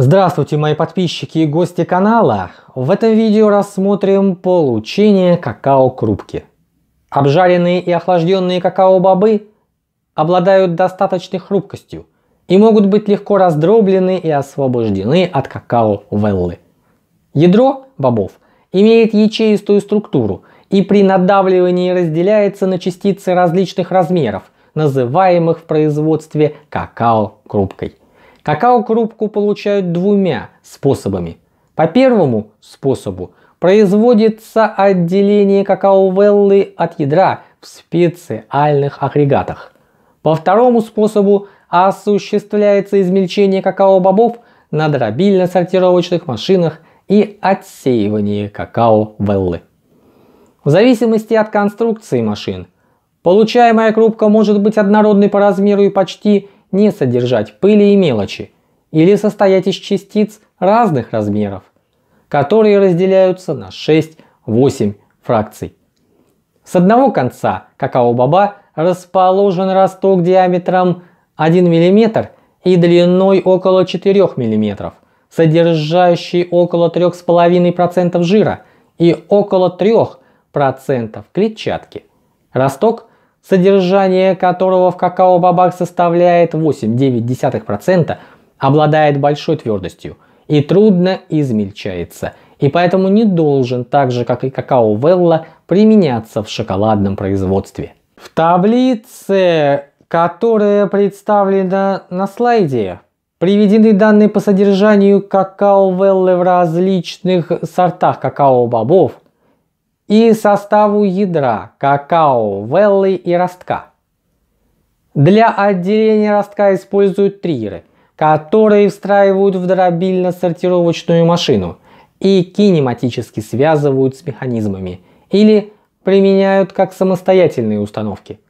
Здравствуйте, мои подписчики и гости канала! В этом видео рассмотрим получение какао-крупки. Обжаренные и охлажденные какао-бобы обладают достаточной хрупкостью и могут быть легко раздроблены и освобождены от какао-веллы. Ядро бобов имеет ячеистую структуру и при надавливании разделяется на частицы различных размеров, называемых в производстве какао-крупкой – Какао-крупку получают двумя способами. По первому способу производится отделение какао-веллы от ядра в специальных агрегатах. По второму способу осуществляется измельчение какао-бобов на дробильно-сортировочных машинах и отсеивание какао-веллы. В зависимости от конструкции машин, получаемая крупка может быть однородной по размеру и почти не содержать пыли и мелочи, или состоять из частиц разных размеров, которые разделяются на 6-8 фракций. С одного конца какао боба расположен росток диаметром 1 мм и длиной около 4 мм, содержащий около 3,5% жира и около 3% клетчатки. Росток содержание которого в какао-бобах составляет 8-9%, обладает большой твердостью и трудно измельчается, и поэтому не должен, так же как и какао-велла, применяться в шоколадном производстве. В таблице, которая представлена на слайде, приведены данные по содержанию какао-веллы в различных сортах какао-бобов – и составу ядра, какао, веллы и ростка. Для отделения ростка используют триеры, которые встраивают в дробильно-сортировочную машину и кинематически связывают с механизмами или применяют как самостоятельные установки.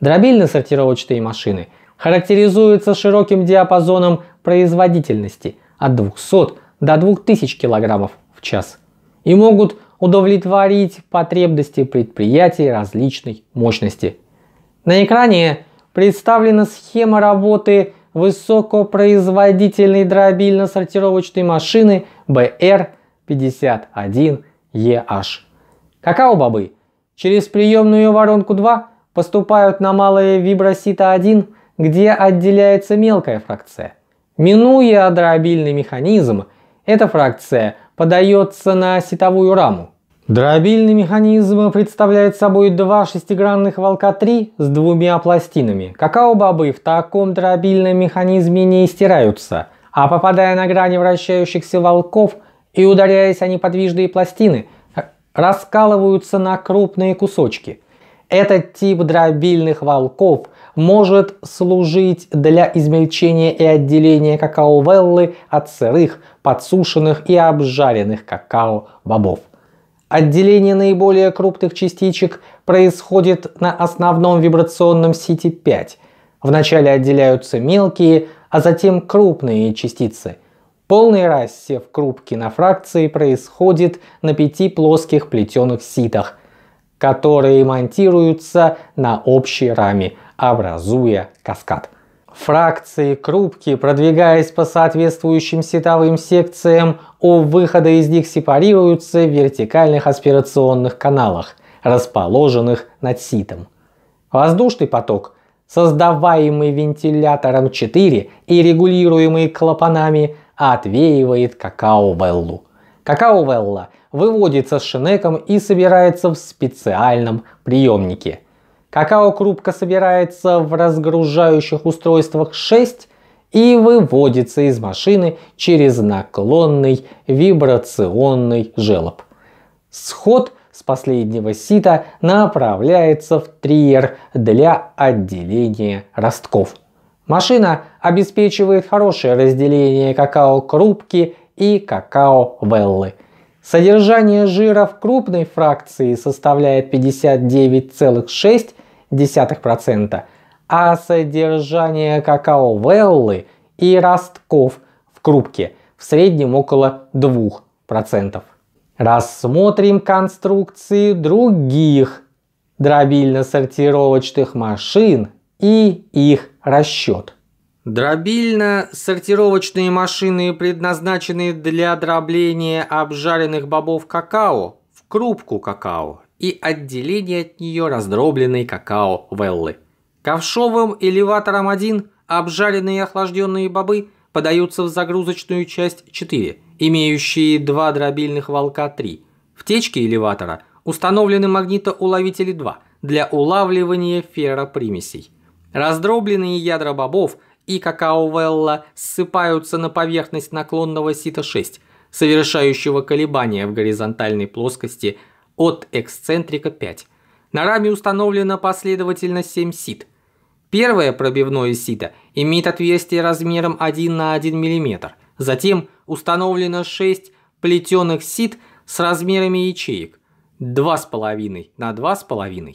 Дробильно-сортировочные машины характеризуются широким диапазоном производительности от 200 до 2000 кг в час и могут удовлетворить потребности предприятий различной мощности. На экране представлена схема работы высокопроизводительной дробильно-сортировочной машины BR51EH. Какао-бобы через приемную воронку 2 поступают на малое вибросито 1, где отделяется мелкая фракция. Минуя дробильный механизм, эта фракция подается на сетовую раму. Дробильный механизм представляет собой два шестигранных волка-3 с двумя пластинами. Какао-бобы в таком дробильном механизме не стираются, а попадая на грани вращающихся волков и ударяясь о неподвижные пластины, раскалываются на крупные кусочки. Этот тип дробильных волков может служить для измельчения и отделения какао-веллы от сырых, подсушенных и обжаренных какао-бобов. Отделение наиболее крупных частичек происходит на основном вибрационном сите 5. Вначале отделяются мелкие, а затем крупные частицы. Полный рассев крупки на фракции происходит на пяти плоских плетеных ситах, которые монтируются на общей раме, образуя каскад. Фракции крупки, продвигаясь по соответствующим сетовым секциям, у выхода из них сепарируются в вертикальных аспирационных каналах, расположенных над ситом. Воздушный поток, создаваемый вентилятором 4 и регулируемый клапанами, отвеивает какао-веллу. Какао-велла – выводится с шинеком и собирается в специальном приемнике. Какао-крупка собирается в разгружающих устройствах 6 и выводится из машины через наклонный вибрационный желоб. Сход с последнего сита направляется в триер для отделения ростков. Машина обеспечивает хорошее разделение какао-крупки и какао-веллы – Содержание жира в крупной фракции составляет 59,6%, а содержание какао-веллы и ростков в крупке в среднем около 2%. Рассмотрим конструкции других дробильно-сортировочных машин и их расчет. Дробильно-сортировочные машины, предназначенные для дробления обжаренных бобов какао в крупку какао и отделения от нее раздробленной какао-веллы. Ковшовым элеватором 1 обжаренные и охлажденные бобы подаются в загрузочную часть 4, имеющие два дробильных волка 3. В течке элеватора установлены магнитоуловители 2 для улавливания ферропримесей. Раздробленные ядра бобов – и какао-велла ссыпаются на поверхность наклонного сита 6, совершающего колебания в горизонтальной плоскости от эксцентрика 5. На раме установлено последовательно 7 сит. Первое пробивное сито имеет отверстие размером 1 на 1 мм. Затем установлено 6 плетеных сит с размерами ячеек. 2,5 на 2,5,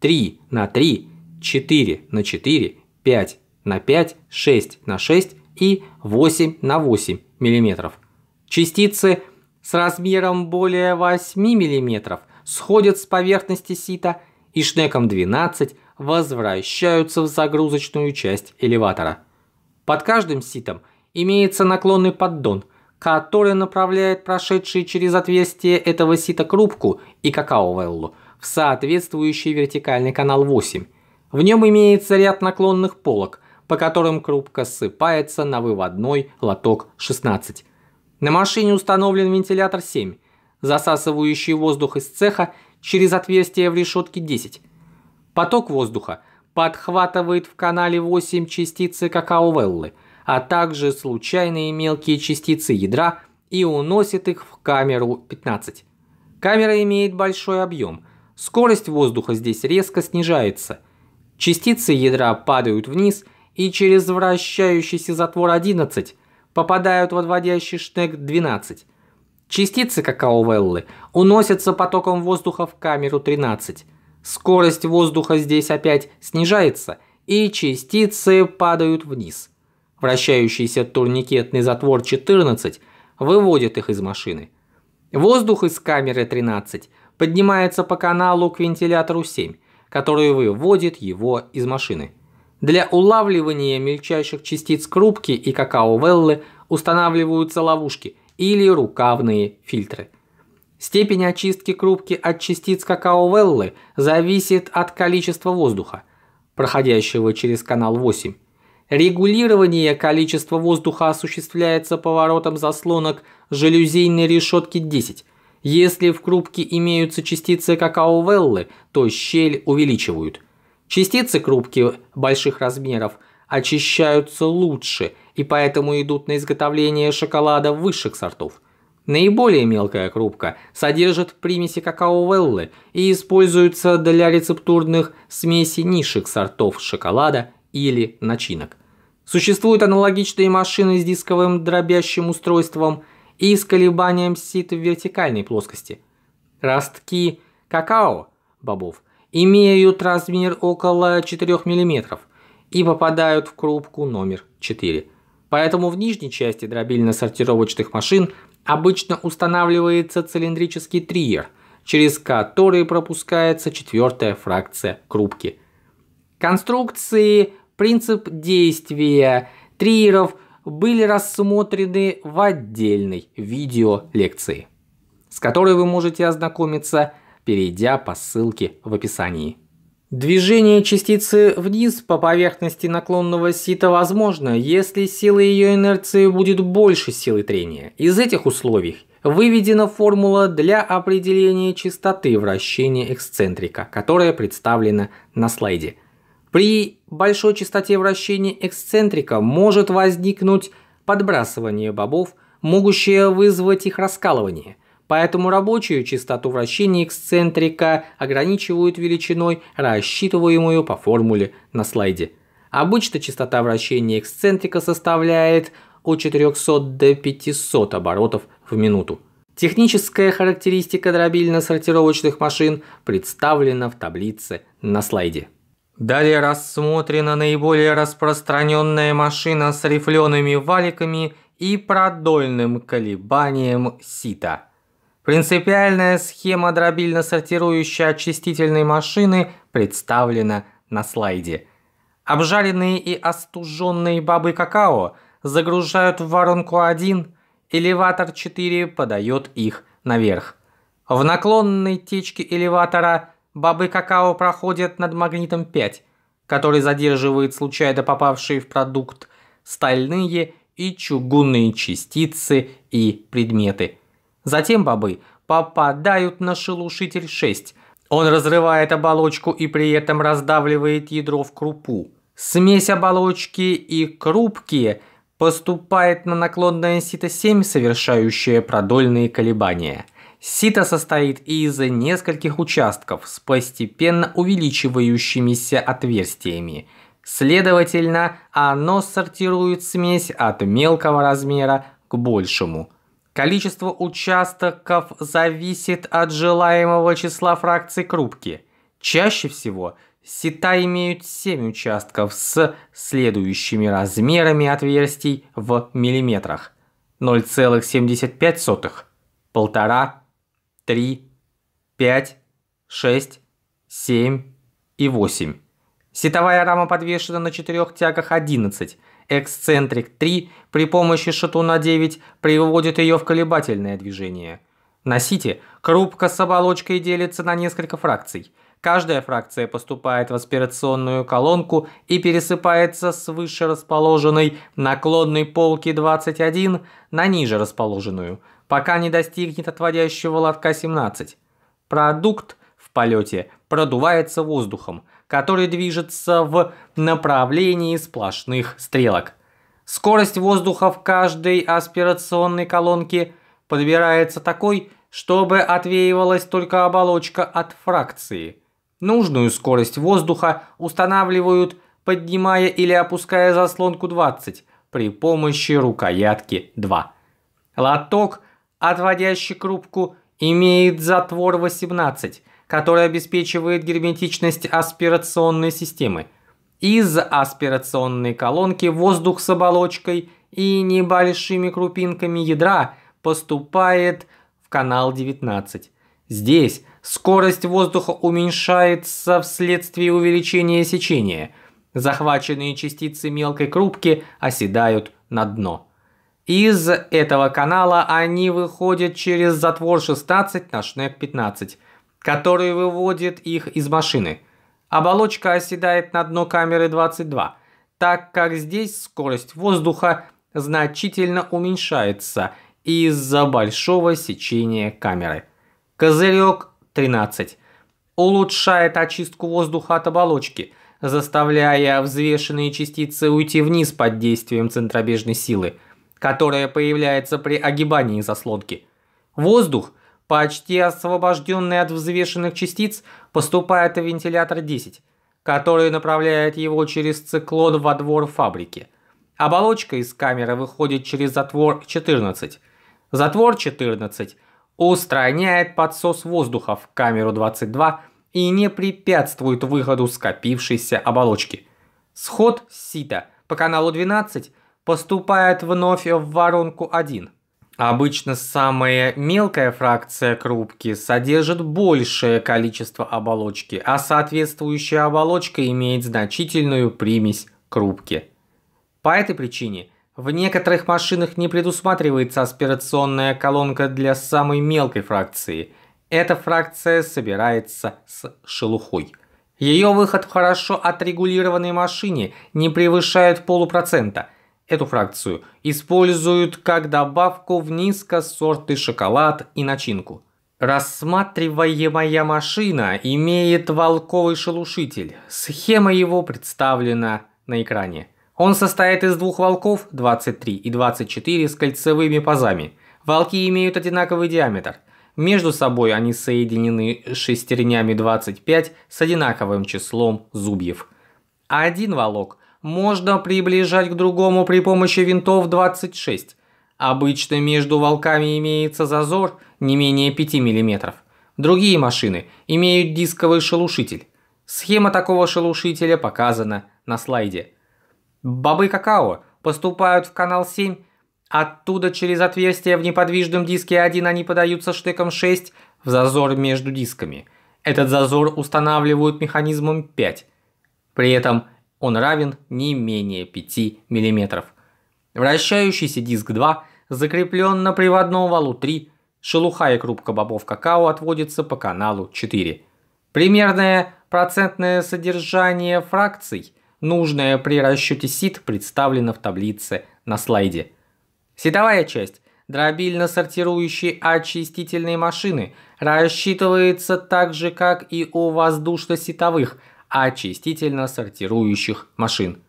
3 на 3, 4 на 4, 5 на 5, 6 на 6 и 8 на 8 мм. Частицы с размером более 8 мм сходят с поверхности сита и шнеком 12 возвращаются в загрузочную часть элеватора. Под каждым ситом имеется наклонный поддон, который направляет прошедшие через отверстие этого сита крупку и какао-веллу в соответствующий вертикальный канал 8. В нем имеется ряд наклонных полок – по которым крупка ссыпается на выводной лоток 16. На машине установлен вентилятор 7, засасывающий воздух из цеха через отверстие в решетке 10. Поток воздуха подхватывает в канале 8 частицы какао-веллы, а также случайные мелкие частицы ядра и уносит их в камеру 15. Камера имеет большой объем. Скорость воздуха здесь резко снижается. Частицы ядра падают вниз – и через вращающийся затвор 11 попадают в отводящий шнек 12. Частицы какао-веллы уносятся потоком воздуха в камеру 13. Скорость воздуха здесь опять снижается, и частицы падают вниз. Вращающийся турникетный затвор 14 выводит их из машины. Воздух из камеры 13 поднимается по каналу к вентилятору 7, который выводит его из машины. Для улавливания мельчайших частиц крупки и какао-веллы устанавливаются ловушки или рукавные фильтры. Степень очистки крупки от частиц какао-веллы зависит от количества воздуха, проходящего через канал 8. Регулирование количества воздуха осуществляется поворотом заслонок жалюзийной решетки 10. Если в крупке имеются частицы какао-веллы, то щель увеличивают – Частицы крупки больших размеров очищаются лучше и поэтому идут на изготовление шоколада высших сортов. Наиболее мелкая крупка содержит примеси какао-веллы и используется для рецептурных смесей низших сортов шоколада или начинок. Существуют аналогичные машины с дисковым дробящим устройством и с колебанием сит в вертикальной плоскости. Ростки какао бобов имеют размер около 4 мм и попадают в крупку номер 4. Поэтому в нижней части дробильно-сортировочных машин обычно устанавливается цилиндрический триер, через который пропускается четвертая фракция крупки. Конструкции, принцип действия триеров были рассмотрены в отдельной видеолекции, с которой вы можете ознакомиться – перейдя по ссылке в описании. Движение частицы вниз по поверхности наклонного сита возможно, если сила ее инерции будет больше силы трения. Из этих условий выведена формула для определения частоты вращения эксцентрика, которая представлена на слайде. При большой частоте вращения эксцентрика может возникнуть подбрасывание бобов, могущее вызвать их раскалывание – Поэтому рабочую частоту вращения эксцентрика ограничивают величиной, рассчитываемую по формуле на слайде. Обычно частота вращения эксцентрика составляет от 400 до 500 оборотов в минуту. Техническая характеристика дробильно-сортировочных машин представлена в таблице на слайде. Далее рассмотрена наиболее распространенная машина с рифлеными валиками и продольным колебанием сита – Принципиальная схема дробильно-сортирующей очистительной машины представлена на слайде. Обжаренные и остуженные бобы какао загружают в воронку 1, элеватор 4 подает их наверх. В наклонной течке элеватора бобы какао проходят над магнитом 5, который задерживает случайно попавшие в продукт стальные и чугунные частицы и предметы – Затем бобы попадают на шелушитель 6. Он разрывает оболочку и при этом раздавливает ядро в крупу. Смесь оболочки и крупки поступает на наклонное сито 7, совершающее продольные колебания. Сито состоит из нескольких участков с постепенно увеличивающимися отверстиями. Следовательно, оно сортирует смесь от мелкого размера к большему – Количество участков зависит от желаемого числа фракций крупки. Чаще всего сета имеют 7 участков с следующими размерами отверстий в миллиметрах. 0,75, полтора, 3, 5, 6, 7 и 8. Сетовая рама подвешена на четырех тягах 11, Эксцентрик 3 при помощи шатуна 9 приводит ее в колебательное движение. На сите крупка с оболочкой делится на несколько фракций. Каждая фракция поступает в аспирационную колонку и пересыпается с выше расположенной наклонной полки 21 на ниже расположенную, пока не достигнет отводящего лотка 17. Продукт в полете продувается воздухом – который движется в направлении сплошных стрелок. Скорость воздуха в каждой аспирационной колонке подбирается такой, чтобы отвеивалась только оболочка от фракции. Нужную скорость воздуха устанавливают, поднимая или опуская заслонку 20 при помощи рукоятки 2. Лоток, отводящий крупку, имеет затвор 18 – который обеспечивает герметичность аспирационной системы. Из аспирационной колонки воздух с оболочкой и небольшими крупинками ядра поступает в канал 19. Здесь скорость воздуха уменьшается вследствие увеличения сечения. Захваченные частицы мелкой крупки оседают на дно. Из этого канала они выходят через затвор 16 на шнек 15 который выводит их из машины. Оболочка оседает на дно камеры 22, так как здесь скорость воздуха значительно уменьшается из-за большого сечения камеры. Козырек 13. Улучшает очистку воздуха от оболочки, заставляя взвешенные частицы уйти вниз под действием центробежной силы, которая появляется при огибании заслонки. Воздух – почти освобожденный от взвешенных частиц, поступает в вентилятор 10, который направляет его через циклон во двор фабрики. Оболочка из камеры выходит через затвор 14. Затвор 14 устраняет подсос воздуха в камеру 22 и не препятствует выходу скопившейся оболочки. Сход сита по каналу 12 поступает вновь в воронку 1. Обычно самая мелкая фракция крупки содержит большее количество оболочки, а соответствующая оболочка имеет значительную примесь крупки. По этой причине в некоторых машинах не предусматривается аспирационная колонка для самой мелкой фракции. Эта фракция собирается с шелухой. Ее выход в хорошо отрегулированной машине не превышает полупроцента – Эту фракцию используют как добавку в низкосорты шоколад и начинку. Рассматриваемая машина имеет волковый шелушитель. Схема его представлена на экране. Он состоит из двух волков 23 и 24 с кольцевыми пазами. Волки имеют одинаковый диаметр. Между собой они соединены шестернями 25 с одинаковым числом зубьев. Один волок – можно приближать к другому при помощи винтов 26. Обычно между волками имеется зазор не менее 5 мм. Другие машины имеют дисковый шелушитель. Схема такого шелушителя показана на слайде. Бобы какао поступают в канал 7, оттуда через отверстие в неподвижном диске 1 они подаются штеком 6 в зазор между дисками. Этот зазор устанавливают механизмом 5. При этом он равен не менее 5 мм. Вращающийся диск 2 закреплен на приводном валу 3, шелуха и крупка бобов какао отводится по каналу 4. Примерное процентное содержание фракций, нужное при расчете сит, представлено в таблице на слайде. Сетовая часть дробильно сортирующей очистительной машины рассчитывается так же, как и у воздушно-сетовых – очистительно-сортирующих машин.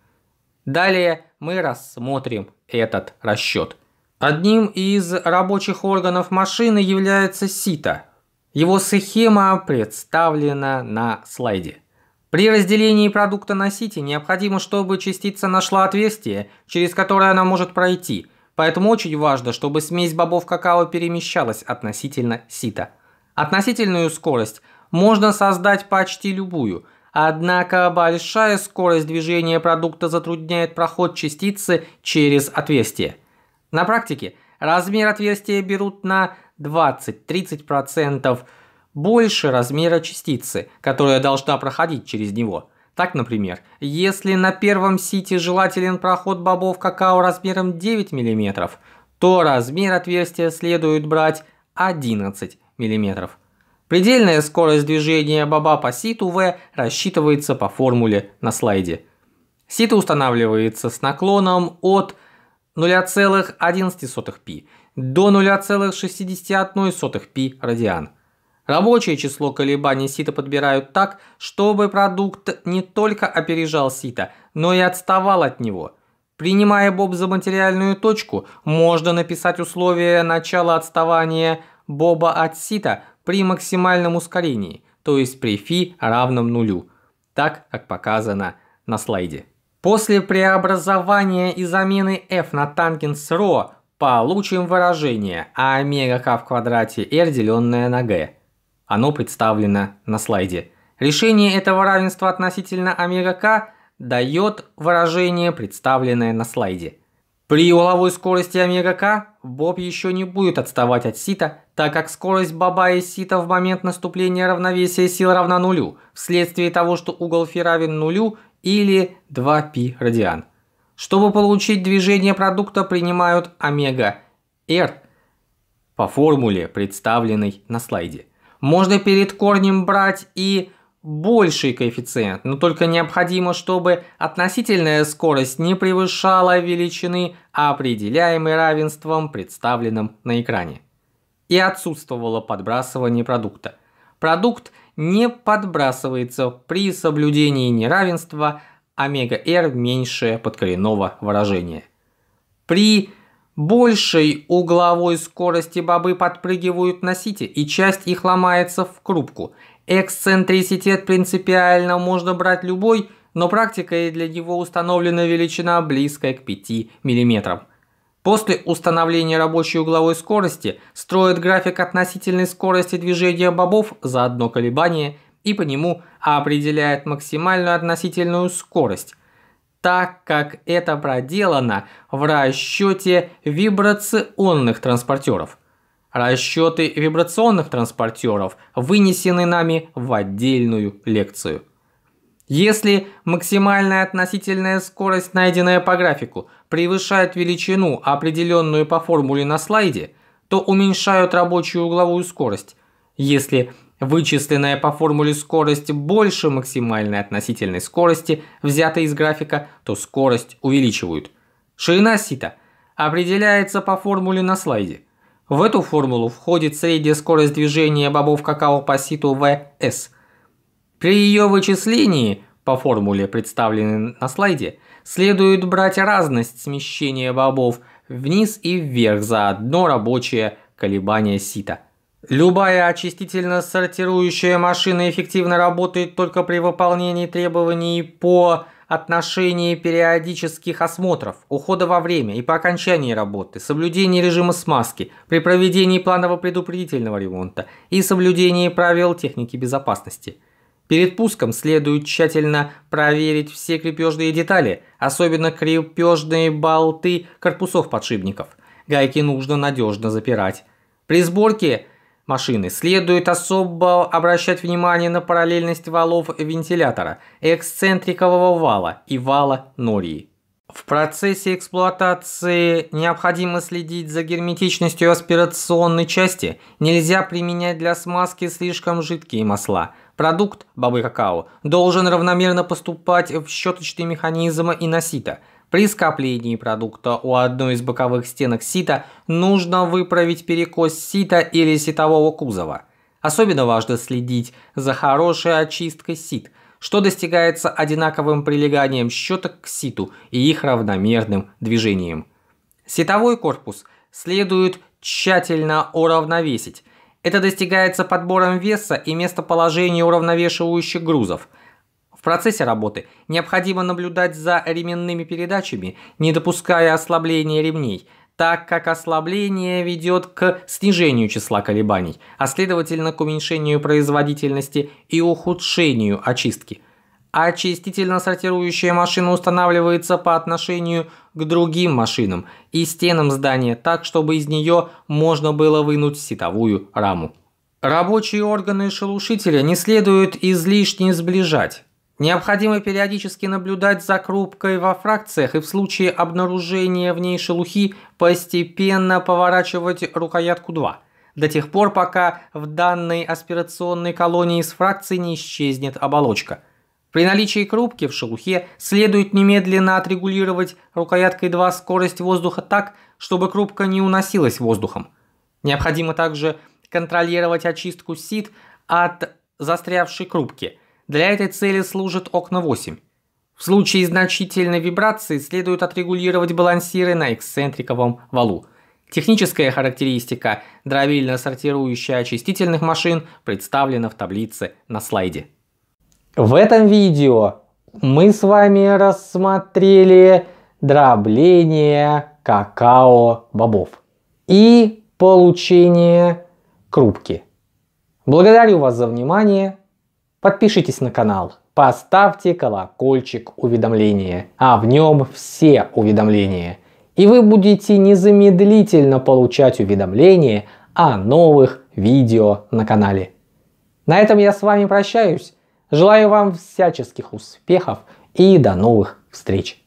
Далее мы рассмотрим этот расчет. Одним из рабочих органов машины является сито. Его схема представлена на слайде. При разделении продукта на сите необходимо, чтобы частица нашла отверстие, через которое она может пройти, поэтому очень важно, чтобы смесь бобов какао перемещалась относительно сита. Относительную скорость можно создать почти любую – Однако большая скорость движения продукта затрудняет проход частицы через отверстие. На практике размер отверстия берут на 20-30% больше размера частицы, которая должна проходить через него. Так, например, если на первом сите желателен проход бобов какао размером 9 мм, то размер отверстия следует брать 11 мм. Предельная скорость движения баба по ситу В рассчитывается по формуле на слайде. Сито устанавливается с наклоном от 0,11π до 0,61π радиан. Рабочее число колебаний сита подбирают так, чтобы продукт не только опережал сито, но и отставал от него. Принимая боб за материальную точку, можно написать условие начала отставания боба от сита при максимальном ускорении, то есть при φ равном нулю, так как показано на слайде. После преобразования и замены f на тангенс ρ получим выражение омега k в квадрате r деленное на g. Оно представлено на слайде. Решение этого равенства относительно омега k дает выражение, представленное на слайде. При уловой скорости омега-к Боб еще не будет отставать от сита, так как скорость Баба и сита в момент наступления равновесия сил равна нулю, вследствие того, что угол фи равен нулю или 2π радиан. Чтобы получить движение продукта, принимают омега р по формуле, представленной на слайде. Можно перед корнем брать и больший коэффициент, но только необходимо, чтобы относительная скорость не превышала величины, а определяемой равенством, представленным на экране. И отсутствовало подбрасывание продукта. Продукт не подбрасывается при соблюдении неравенства омега-r а меньше подкоренного выражения. При большей угловой скорости бобы подпрыгивают на сите, и часть их ломается в крупку – Эксцентриситет принципиально можно брать любой, но практикой для него установлена величина близкая к 5 мм. После установления рабочей угловой скорости строят график относительной скорости движения бобов за одно колебание и по нему определяет максимальную относительную скорость, так как это проделано в расчете вибрационных транспортеров – Расчеты вибрационных транспортеров вынесены нами в отдельную лекцию. Если максимальная относительная скорость, найденная по графику, превышает величину, определенную по формуле на слайде, то уменьшают рабочую угловую скорость. Если вычисленная по формуле скорость больше максимальной относительной скорости, взятой из графика, то скорость увеличивают. Ширина сита определяется по формуле на слайде. В эту формулу входит средняя скорость движения бобов какао по ситу ВС. При ее вычислении, по формуле, представленной на слайде, следует брать разность смещения бобов вниз и вверх за одно рабочее колебание сита. Любая очистительно сортирующая машина эффективно работает только при выполнении требований по отношении периодических осмотров, ухода во время и по окончании работы, соблюдении режима смазки, при проведении планово-предупредительного ремонта и соблюдении правил техники безопасности. Перед пуском следует тщательно проверить все крепежные детали, особенно крепежные болты корпусов подшипников. Гайки нужно надежно запирать. При сборке – машины. Следует особо обращать внимание на параллельность валов вентилятора, эксцентрикового вала и вала нории. В процессе эксплуатации необходимо следить за герметичностью аспирационной части. Нельзя применять для смазки слишком жидкие масла. Продукт бобы какао должен равномерно поступать в щеточный механизм и носита – при скоплении продукта у одной из боковых стенок сита нужно выправить перекос сита или ситового кузова. Особенно важно следить за хорошей очисткой сит, что достигается одинаковым прилеганием щеток к ситу и их равномерным движением. Ситовой корпус следует тщательно уравновесить. Это достигается подбором веса и местоположения уравновешивающих грузов – процессе работы необходимо наблюдать за ременными передачами, не допуская ослабления ремней, так как ослабление ведет к снижению числа колебаний, а следовательно к уменьшению производительности и ухудшению очистки. Очистительно-сортирующая машина устанавливается по отношению к другим машинам и стенам здания так, чтобы из нее можно было вынуть ситовую раму. Рабочие органы шелушителя не следует излишне сближать. Необходимо периодически наблюдать за крупкой во фракциях и в случае обнаружения в ней шелухи постепенно поворачивать рукоятку 2 до тех пор, пока в данной аспирационной колонии из фракции не исчезнет оболочка. При наличии крупки в шелухе следует немедленно отрегулировать рукояткой 2 скорость воздуха так, чтобы крупка не уносилась воздухом. Необходимо также контролировать очистку сит от застрявшей крупки – для этой цели служат окна 8. В случае значительной вибрации следует отрегулировать балансиры на эксцентриковом валу. Техническая характеристика дровильно-сортирующая очистительных машин представлена в таблице на слайде. В этом видео мы с вами рассмотрели дробление какао-бобов и получение крупки. Благодарю вас за внимание. Подпишитесь на канал, поставьте колокольчик уведомления, а в нем все уведомления. И вы будете незамедлительно получать уведомления о новых видео на канале. На этом я с вами прощаюсь. Желаю вам всяческих успехов и до новых встреч!